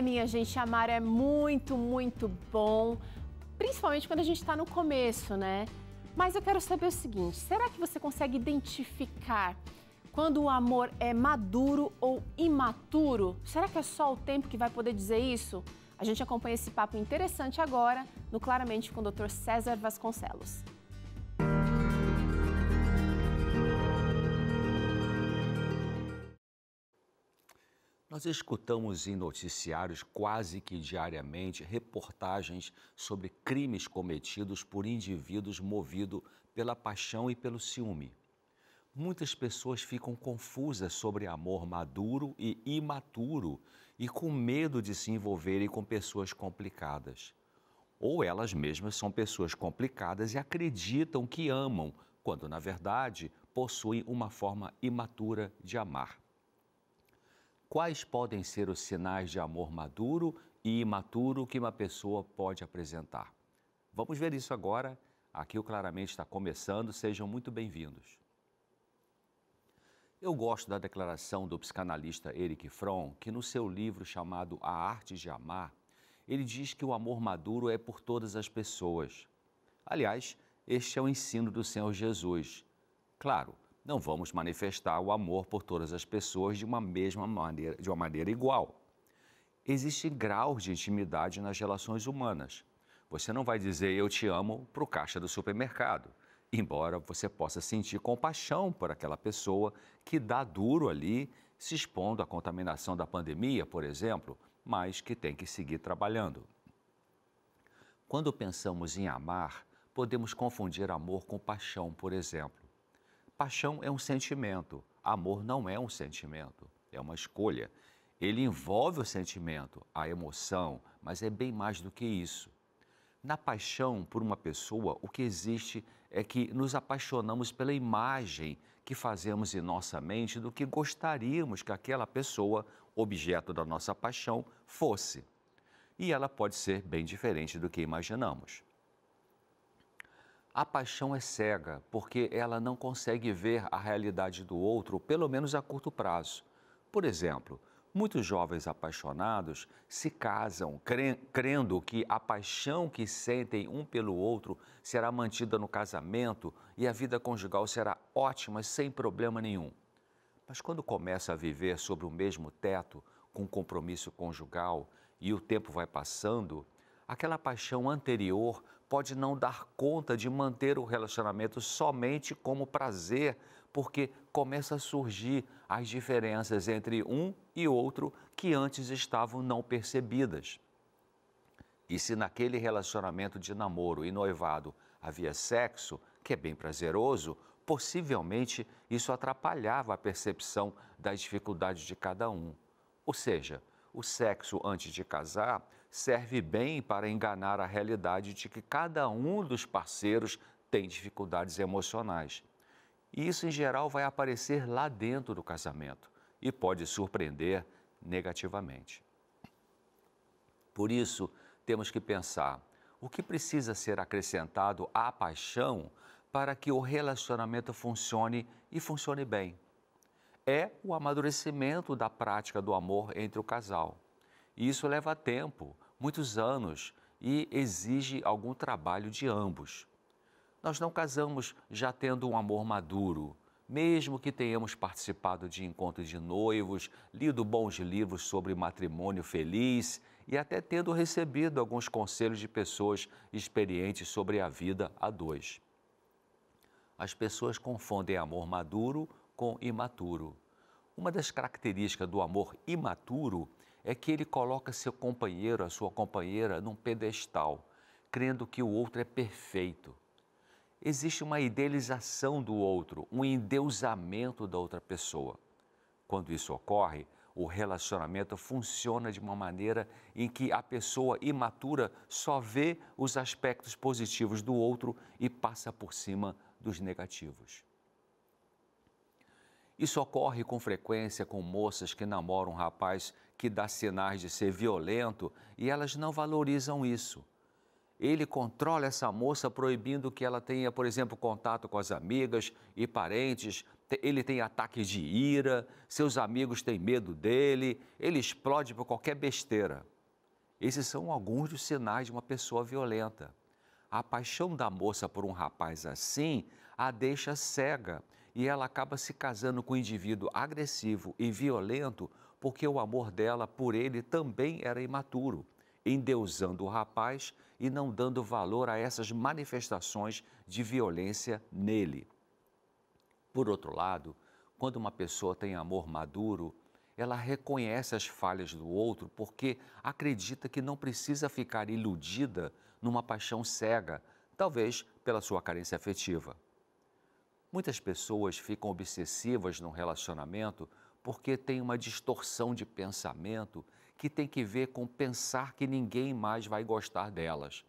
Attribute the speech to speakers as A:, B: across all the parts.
A: É, minha gente, amar é muito, muito bom, principalmente quando a gente está no começo, né? Mas eu quero saber o seguinte: será que você consegue identificar quando o amor é maduro ou imaturo? Será que é só o tempo que vai poder dizer isso? A gente acompanha esse papo interessante agora no Claramente com o Dr. César Vasconcelos.
B: Nós escutamos em noticiários quase que diariamente reportagens sobre crimes cometidos por indivíduos movidos pela paixão e pelo ciúme. Muitas pessoas ficam confusas sobre amor maduro e imaturo e com medo de se envolverem com pessoas complicadas. Ou elas mesmas são pessoas complicadas e acreditam que amam, quando na verdade possuem uma forma imatura de amar. Quais podem ser os sinais de amor maduro e imaturo que uma pessoa pode apresentar? Vamos ver isso agora. Aqui o Claramente está começando. Sejam muito bem-vindos. Eu gosto da declaração do psicanalista Eric Fromm, que no seu livro chamado A Arte de Amar, ele diz que o amor maduro é por todas as pessoas. Aliás, este é o ensino do Senhor Jesus. Claro, não vamos manifestar o amor por todas as pessoas de uma mesma maneira, de uma maneira igual. Existem graus de intimidade nas relações humanas. Você não vai dizer eu te amo para o caixa do supermercado, embora você possa sentir compaixão por aquela pessoa que dá duro ali, se expondo à contaminação da pandemia, por exemplo, mas que tem que seguir trabalhando. Quando pensamos em amar, podemos confundir amor com paixão, por exemplo. Paixão é um sentimento, amor não é um sentimento, é uma escolha. Ele envolve o sentimento, a emoção, mas é bem mais do que isso. Na paixão por uma pessoa, o que existe é que nos apaixonamos pela imagem que fazemos em nossa mente do que gostaríamos que aquela pessoa, objeto da nossa paixão, fosse. E ela pode ser bem diferente do que imaginamos. A paixão é cega, porque ela não consegue ver a realidade do outro, pelo menos a curto prazo. Por exemplo, muitos jovens apaixonados se casam crendo que a paixão que sentem um pelo outro será mantida no casamento e a vida conjugal será ótima sem problema nenhum. Mas quando começa a viver sobre o mesmo teto, com compromisso conjugal, e o tempo vai passando, aquela paixão anterior pode não dar conta de manter o relacionamento somente como prazer, porque começa a surgir as diferenças entre um e outro que antes estavam não percebidas. E se naquele relacionamento de namoro e noivado havia sexo, que é bem prazeroso, possivelmente isso atrapalhava a percepção das dificuldades de cada um. Ou seja, o sexo antes de casar serve bem para enganar a realidade de que cada um dos parceiros tem dificuldades emocionais. E isso, em geral, vai aparecer lá dentro do casamento e pode surpreender negativamente. Por isso, temos que pensar o que precisa ser acrescentado à paixão para que o relacionamento funcione e funcione bem. É o amadurecimento da prática do amor entre o casal. E isso leva tempo muitos anos e exige algum trabalho de ambos. Nós não casamos já tendo um amor maduro, mesmo que tenhamos participado de encontros de noivos, lido bons livros sobre matrimônio feliz e até tendo recebido alguns conselhos de pessoas experientes sobre a vida a dois. As pessoas confundem amor maduro com imaturo. Uma das características do amor imaturo é que ele coloca seu companheiro, a sua companheira, num pedestal, crendo que o outro é perfeito. Existe uma idealização do outro, um endeusamento da outra pessoa. Quando isso ocorre, o relacionamento funciona de uma maneira em que a pessoa imatura só vê os aspectos positivos do outro e passa por cima dos negativos. Isso ocorre com frequência com moças que namoram um rapaz que dá sinais de ser violento e elas não valorizam isso. Ele controla essa moça proibindo que ela tenha, por exemplo, contato com as amigas e parentes. Ele tem ataques de ira, seus amigos têm medo dele, ele explode por qualquer besteira. Esses são alguns dos sinais de uma pessoa violenta. A paixão da moça por um rapaz assim a deixa cega e ela acaba se casando com um indivíduo agressivo e violento porque o amor dela por ele também era imaturo, endeusando o rapaz e não dando valor a essas manifestações de violência nele. Por outro lado, quando uma pessoa tem amor maduro, ela reconhece as falhas do outro porque acredita que não precisa ficar iludida numa paixão cega, talvez pela sua carência afetiva. Muitas pessoas ficam obsessivas num relacionamento porque tem uma distorção de pensamento que tem que ver com pensar que ninguém mais vai gostar delas.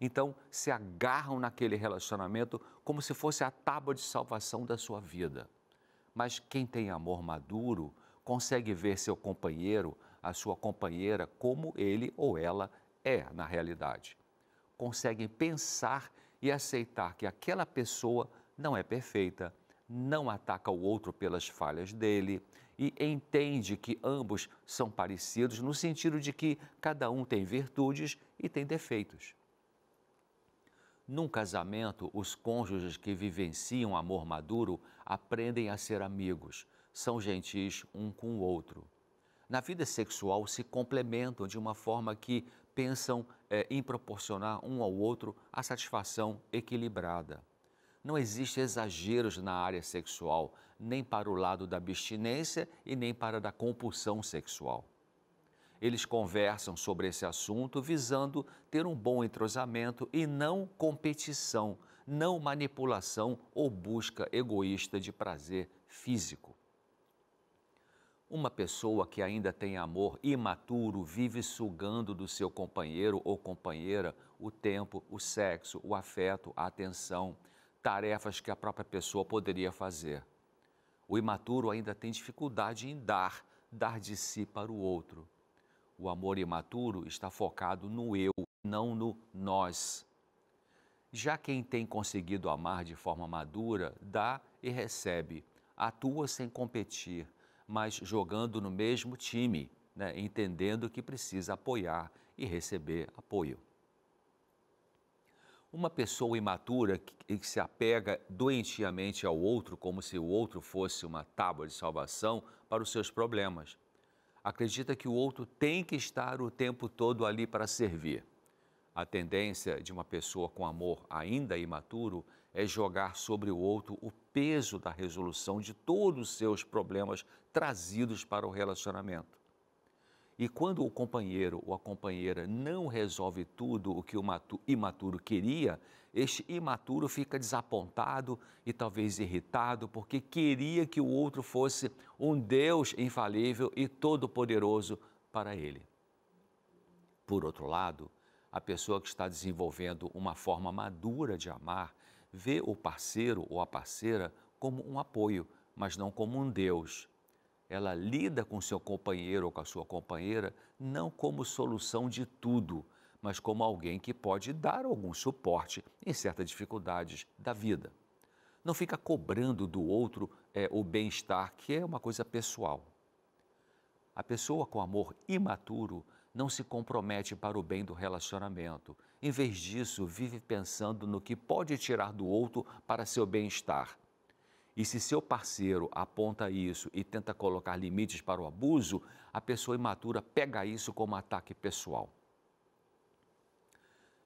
B: Então, se agarram naquele relacionamento como se fosse a tábua de salvação da sua vida. Mas quem tem amor maduro consegue ver seu companheiro, a sua companheira, como ele ou ela é na realidade. Conseguem pensar e aceitar que aquela pessoa não é perfeita, não ataca o outro pelas falhas dele e entende que ambos são parecidos no sentido de que cada um tem virtudes e tem defeitos. Num casamento, os cônjuges que vivenciam amor maduro aprendem a ser amigos, são gentis um com o outro. Na vida sexual, se complementam de uma forma que pensam é, em proporcionar um ao outro a satisfação equilibrada não existe exageros na área sexual, nem para o lado da abstinência e nem para a da compulsão sexual. Eles conversam sobre esse assunto visando ter um bom entrosamento e não competição, não manipulação ou busca egoísta de prazer físico. Uma pessoa que ainda tem amor imaturo vive sugando do seu companheiro ou companheira o tempo, o sexo, o afeto, a atenção tarefas que a própria pessoa poderia fazer. O imaturo ainda tem dificuldade em dar, dar de si para o outro. O amor imaturo está focado no eu, não no nós. Já quem tem conseguido amar de forma madura, dá e recebe, atua sem competir, mas jogando no mesmo time, né? entendendo que precisa apoiar e receber apoio. Uma pessoa imatura que, que se apega doentiamente ao outro como se o outro fosse uma tábua de salvação para os seus problemas. Acredita que o outro tem que estar o tempo todo ali para servir. A tendência de uma pessoa com amor ainda imaturo é jogar sobre o outro o peso da resolução de todos os seus problemas trazidos para o relacionamento. E quando o companheiro ou a companheira não resolve tudo o que o imaturo queria, este imaturo fica desapontado e talvez irritado, porque queria que o outro fosse um Deus infalível e todo-poderoso para ele. Por outro lado, a pessoa que está desenvolvendo uma forma madura de amar vê o parceiro ou a parceira como um apoio, mas não como um Deus ela lida com seu companheiro ou com a sua companheira não como solução de tudo, mas como alguém que pode dar algum suporte em certas dificuldades da vida. Não fica cobrando do outro é, o bem-estar, que é uma coisa pessoal. A pessoa com amor imaturo não se compromete para o bem do relacionamento. Em vez disso, vive pensando no que pode tirar do outro para seu bem-estar e se seu parceiro aponta isso e tenta colocar limites para o abuso, a pessoa imatura pega isso como ataque pessoal.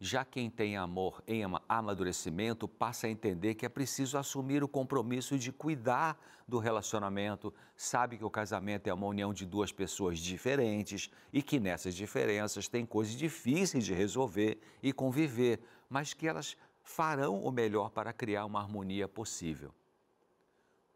B: Já quem tem amor em amadurecimento passa a entender que é preciso assumir o compromisso de cuidar do relacionamento, sabe que o casamento é uma união de duas pessoas diferentes e que nessas diferenças tem coisas difíceis de resolver e conviver, mas que elas farão o melhor para criar uma harmonia possível.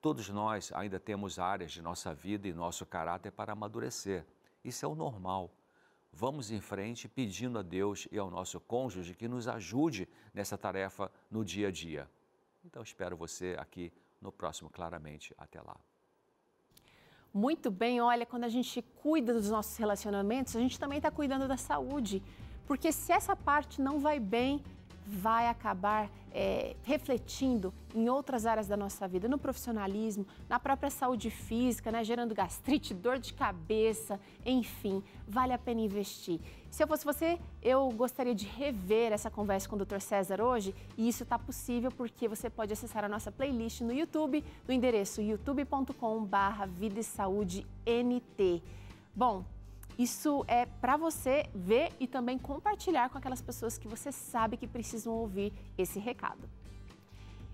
B: Todos nós ainda temos áreas de nossa vida e nosso caráter para amadurecer. Isso é o normal. Vamos em frente pedindo a Deus e ao nosso cônjuge que nos ajude nessa tarefa no dia a dia. Então espero você aqui no próximo Claramente. Até lá.
A: Muito bem, olha, quando a gente cuida dos nossos relacionamentos, a gente também está cuidando da saúde. Porque se essa parte não vai bem, vai acabar é, refletindo em outras áreas da nossa vida, no profissionalismo, na própria saúde física, né, gerando gastrite, dor de cabeça, enfim, vale a pena investir. Se eu fosse você, eu gostaria de rever essa conversa com o Dr. César hoje, e isso está possível porque você pode acessar a nossa playlist no YouTube, no endereço youtube.com/vida e saúde NT. Bom, isso é para você ver e também compartilhar com aquelas pessoas que você sabe que precisam ouvir esse recado.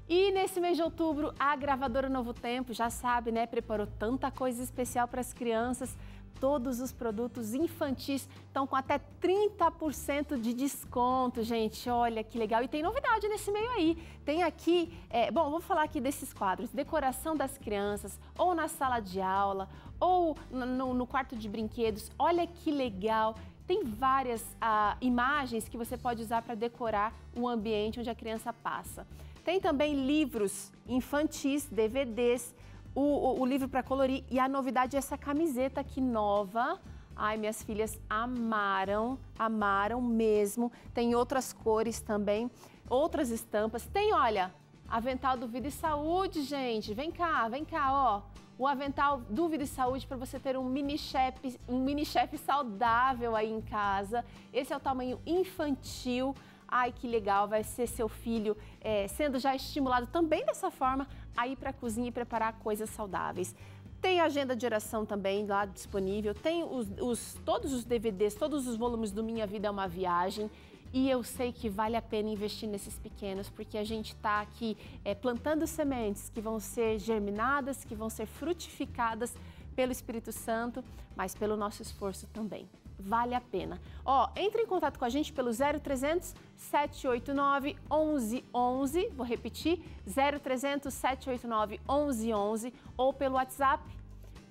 A: E nesse mês de outubro, a gravadora Novo Tempo, já sabe, né, preparou tanta coisa especial para as crianças todos os produtos infantis estão com até 30% de desconto, gente. Olha que legal. E tem novidade nesse meio aí. Tem aqui, é, bom, vou falar aqui desses quadros: decoração das crianças, ou na sala de aula, ou no, no quarto de brinquedos. Olha que legal. Tem várias ah, imagens que você pode usar para decorar o ambiente onde a criança passa. Tem também livros infantis, DVDs, o, o, livro para colorir. E a novidade é essa camiseta aqui nova. Ai, minhas filhas amaram, amaram mesmo. Tem outras cores também, outras estampas. Tem, olha, avental do Vida e Saúde, gente. Vem cá, vem cá, ó. O avental do Vida e Saúde para você ter um mini chef, um mini chef saudável aí em casa. Esse é o tamanho infantil. Ai, que legal, vai ser seu filho é, sendo já estimulado também dessa forma a ir para a cozinha e preparar coisas saudáveis. Tem a agenda de oração também lá disponível, tem os, os, todos os DVDs, todos os volumes do Minha Vida é uma Viagem. E eu sei que vale a pena investir nesses pequenos, porque a gente está aqui é, plantando sementes que vão ser germinadas, que vão ser frutificadas pelo Espírito Santo, mas pelo nosso esforço também vale a pena. Ó, entre em contato com a gente pelo 0300 789 1111, vou repetir, 0300 789 1111 ou pelo WhatsApp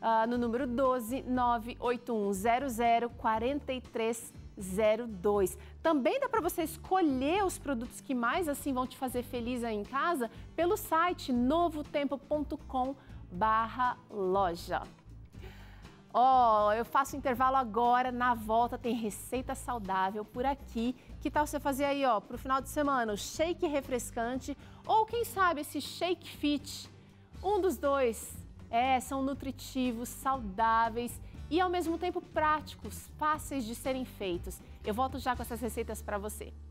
A: uh, no número 12 98100 43 Também dá para você escolher os produtos que mais assim vão te fazer feliz aí em casa pelo site novotempo.com/loja. Ó, oh, eu faço intervalo agora, na volta tem receita saudável por aqui. Que tal você fazer aí, ó, pro final de semana, o shake refrescante ou quem sabe esse shake fit? Um dos dois. É, são nutritivos, saudáveis e ao mesmo tempo práticos, fáceis de serem feitos. Eu volto já com essas receitas para você.